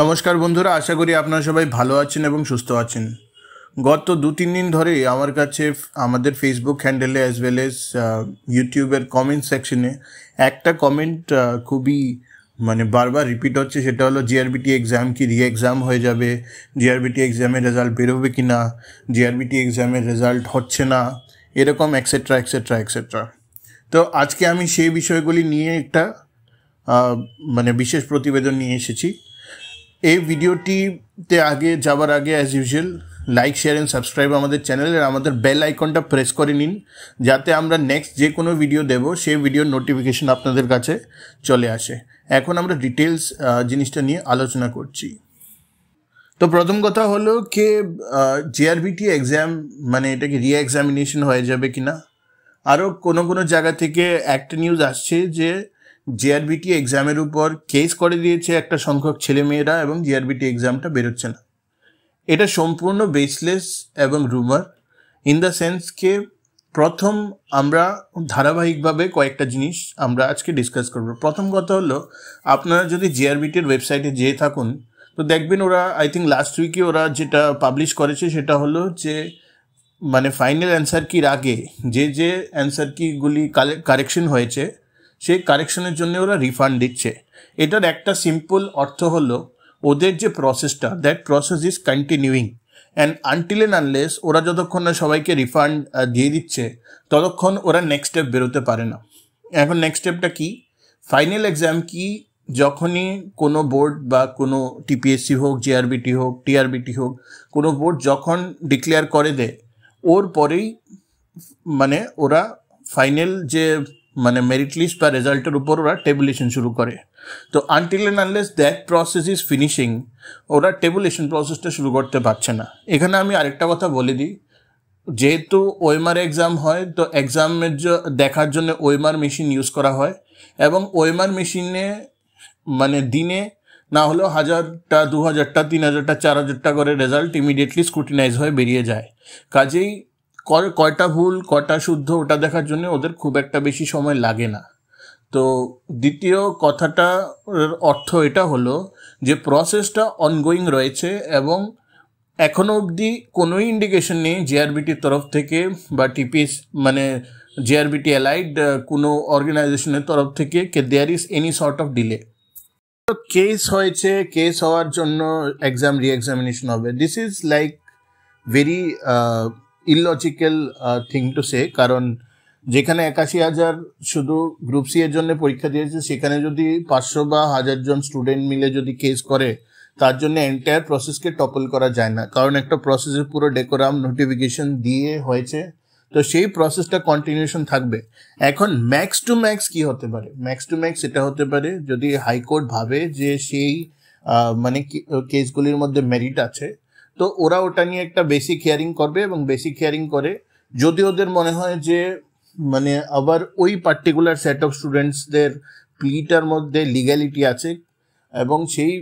নমস্কার বন্ধুরা আশা করি আপনারা সবাই ভালো আছেন এবং সুস্থ আছেন গত দু তিন দিন ধরে আমার কাছে আমাদের ফেসবুক হ্যান্ডেলে অ্যাজ ওয়েল এজ ইউটিউবের কমেন্ট সেকশনে একটা কমেন্ট খুবই মানে বারবার রিপিট হচ্ছে সেটা হলো জিআরবিটি এক্সাম কি রি এক্সাম হয়ে যাবে জিআরবিটি এক্সামের রেজাল্ট বেরোবে কি না জিআরবিটি এক্সামের রেজাল্ট হচ্ছে না এরকম এক্সেট্রা এক্সেট্রা এক্সেট্রা তো আজকে আমি সেই বিষয়গুলি নিয়ে একটা মানে বিশেষ প্রতিবেদন নিয়ে এসেছি এই ভিডিওটিতে আগে যাওয়ার আগে as usual like share and subscribe আমাদের চ্যানেলের আমাদের বেল আইকনটা প্রেস করে নিন যাতে আমরা নেক্সট যে কোনো ভিডিও দেব সেই ভিডিওর নোটিফিকেশন আপনাদের কাছে চলে আসে এখন আমরা ডিটেলস জিনিসটা নিয়ে আলোচনা করছি তো প্রথম কথা হলো কে জেআরবিটি এক্সাম মানে এটা কি রি এক্সামিনেশন হয়ে যাবে কি না আরও কোনো কোনো জায়গা থেকে একটা নিউজ আসছে যে জিআরবিটি এক্সামের উপর কেস করে দিয়েছে একটা সংখ্যক ছেলেমেয়েরা এবং জিআরবিটি এক্সামটা বেরোচ্ছে না এটা সম্পূর্ণ বেসলেস এবং রুমার ইন দ্য সেন্সকে প্রথম আমরা ধারাবাহিকভাবে কয়েকটা জিনিস আমরা আজকে ডিসকাস করব প্রথম কথা হলো আপনারা যদি জিআরবিটির ওয়েবসাইটে যেয়ে থাকুন তো দেখবেন ওরা আই থিঙ্ক লাস্ট উইকে ওরা যেটা পাবলিশ করেছে সেটা হলো যে মানে ফাইনাল অ্যান্সার কির আগে যে যে অ্যান্সার কিগুলি কারেকশন হয়েছে সেই কারেকশনের জন্য ওরা রিফান্ড দিচ্ছে এটার একটা সিম্পল অর্থ হলো ওদের যে প্রসেসটা that process is continuing and until and unless ওরা যতক্ষণ না সবাইকে রিফান্ড দিয়ে দিচ্ছে ততক্ষণ ওরা নেক্সট স্টেপ বেরোতে পারে না এখন নেক্সট স্টেপটা কি ফাইনাল এক্সাম কি যখনই কোনো বোর্ড বা কোনো টিপিএসসি হোক জেআরবিটি হোক টিআরবিটি হোক কোনো বোর্ড যখন ডিক্লেয়ার করে দেয় ওর পরেই মানে ওরা ফাইনাল যে মানে মেরিট লিস্ট বা রেজাল্টের উপর ওরা টেবুলেশন শুরু করে তো until and unless that process is finishing ওরা টেবুলেশন প্রসেসটা শুরু করতে পারছে না এখানে আমি আরেকটা কথা বলে দিই যেহেতু ওয়েমার এক্সাম হয় তো এক্সামের দেখার জন্য ওয়েমার মেশিন ইউজ করা হয় এবং ওয়েমার মেশিনে মানে দিনে না হলেও হাজারটা দু হাজারটা তিন হাজারটা চার হাজারটা করে রেজাল্ট ইমিডিয়েটলি স্ক্রুটিনাইজ হয়ে বেরিয়ে যায় কাজেই কয়টা ভুল কয়টা শুদ্ধ ওটা দেখার জন্য ওদের খুব একটা বেশি সময় লাগে না তো দ্বিতীয় কথাটা অর্থ এটা হলো যে প্রসেসটা অনগোয়িং রয়েছে এবং এখনও অবধি কোনো ইন্ডিকেশন নেই জেআরবিটির তরফ থেকে বা টিপিএস মানে জেআরবিটি অ্যালাইড কোনো অর্গানাইজেশনের তরফ থেকে কে there is any sort of delay case হয়েছে কেস হওয়ার জন্য এক্সাম রিএক্সামিনেশন হবে this is like very illogical thing to say কারণ যেখানে একাশি হাজার শুধু গ্রুপ সি এর জন্য পরীক্ষা দিয়েছে সেখানে যদি পাঁচশো বা হাজার জন স্টুডেন্ট মিলে যদি কেস করে তার জন্য এন্টায়ার প্রসেসকে টপল করা যায় না কারণ একটা প্রসেসের পুরো ডেকোরাম নোটিফিকেশন দিয়ে হয়েছে তো সেই প্রসেসটা কন্টিনিউশন থাকবে এখন ম্যাক্স টু ম্যাক্স কি হতে পারে ম্যাক্স টু ম্যাক্স এটা হতে পারে যদি হাইকোর্ট ভাবে যে সেই মানে কেসগুলির মধ্যে মেরিট আছে তো ওরা ওটা নিয়ে একটা বেসিক হিয়ারিং করবে এবং বেসিক হিয়ারিং করে যদি ওদের মনে হয় যে মানে আবার ওই পার্টিকুলার সেট অফ স্টুডেন্টসদের প্লিটার মধ্যে লিগ্যালিটি আছে এবং সেই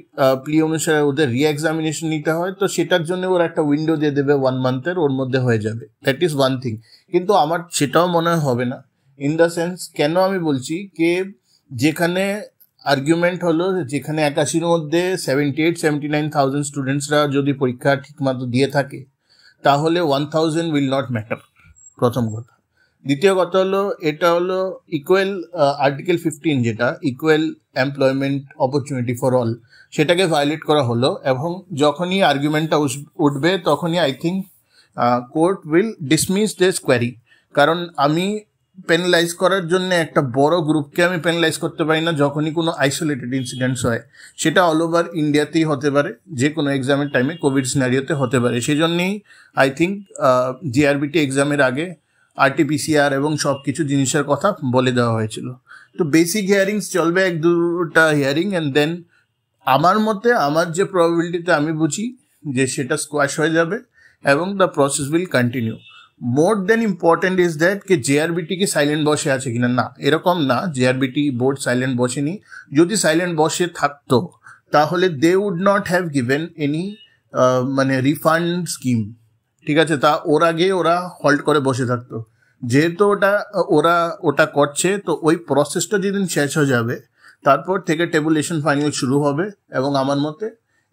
প্লি অনুসারে ওদের এক্সামিনেশন নিতে হয় তো সেটার জন্য ওরা একটা উইন্ডো দিয়ে দেবে ওয়ান মান্থের ওর মধ্যে হয়ে যাবে দ্যাট ইজ ওয়ান থিং কিন্তু আমার সেটাও মনে হবে না ইন দ্য সেন্স কেন আমি বলছি কে যেখানে আর্গুমেন্ট হলো যেখানে একাশির মধ্যে seventy eight seventy nine thousand স্টুডেন্টসরা যদি পরীক্ষা ঠিকমতো দিয়ে থাকে তাহলে one thousand will not matter প্রথম কথা দ্বিতীয় কথা হলো এটা হলো ইকুয়াল আর্টিকেল ফিফটিন যেটা equal employment opportunity for all সেটাকে ভায়োলেট করা হলো এবং যখনই আর্গুমেন্টটা উঠবে তখনই I think court will dismiss this query কারণ আমি পেনালাইজ করার জন্য একটা বড় গ্রুপকে আমি পেনালাইজ করতে পারি না যখনই কোনো আইসোলেটেড ইনসিডেন্টস হয় সেটা অল ওভার ইন্ডিয়াতেই হতে পারে যে কোনো এক্সামের টাইমে কোভিড সিনারিওতে হতে পারে সেই জন্যই আই থিঙ্ক জিআরবিটি এক্সামের আগে আরটিপিসিআর এবং সব কিছু জিনিসের কথা বলে দেওয়া হয়েছিল তো বেসিক হিয়ারিংস চলবে এক দুটা হিয়ারিং অ্যান্ড দেন আমার মতে আমার যে প্রবাবিলিটিতে আমি বুঝি যে সেটা স্কোয়াশ হয়ে যাবে এবং the process will continue more than important is that কি জেআরবিটি কি সাইলেন্ট বসে আছে কিনা না এরকম না জেআরবিটি বোর্ড সাইলেন্ট বসেনি যদি সাইলেন্ট বসে থাকতো তাহলে they would not have given any মানে রিফান্ড স্কিম ঠিক আছে তা ওরা গিয়ে ওরা হল্ট করে বসে থাকতো যেহেতু ওটা ওরা ওটা করছে তো ওই প্রসেসটা যেদিন শেষ হয়ে যাবে তারপর থেকে টেবুলেশন ফাইনাল শুরু হবে এবং আমার মতে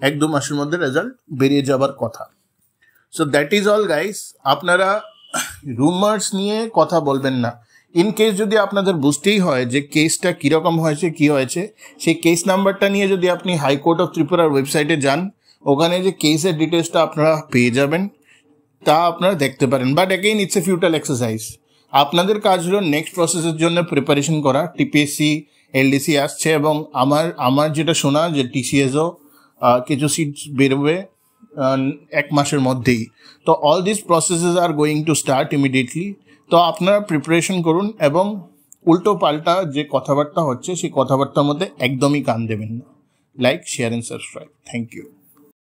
এক দু মাসের মধ্যে রেজাল্ট বেরিয়ে যাবার কথা so that is all guys আপনারা রুমার্স নিয়ে কথা বলবেন না ইন কেস যদি আপনাদের বুঝতেই হয় যে কেসটা কীরকম হয়েছে কি হয়েছে সেই কেস নাম্বারটা নিয়ে যদি আপনি হাইকোর্ট অফ ত্রিপুরার ওয়েবসাইটে যান ওখানে যে কেসের ডিটেলসটা আপনারা পেয়ে যাবেন তা আপনারা দেখতে পারেন but in it's a futile exercise আপনাদের কাজ হলো নেক্সট প্রসেসের জন্য প্রিপারেশন করা টিপিএসসি এলডিসি আসছে এবং আমার আমার যেটা শোনা যে টিসিএসও কিছু সিট বেরোবে এক মাসের মধ্যেই তো all this processes are going to start immediately তো আপনারা প্রিপারেশন করুন এবং উল্টো পাল্টা যে কথাবার্তা হচ্ছে সেই কথাবার্তার মধ্যে একদমই কান দেবেন না like share and subscribe thank you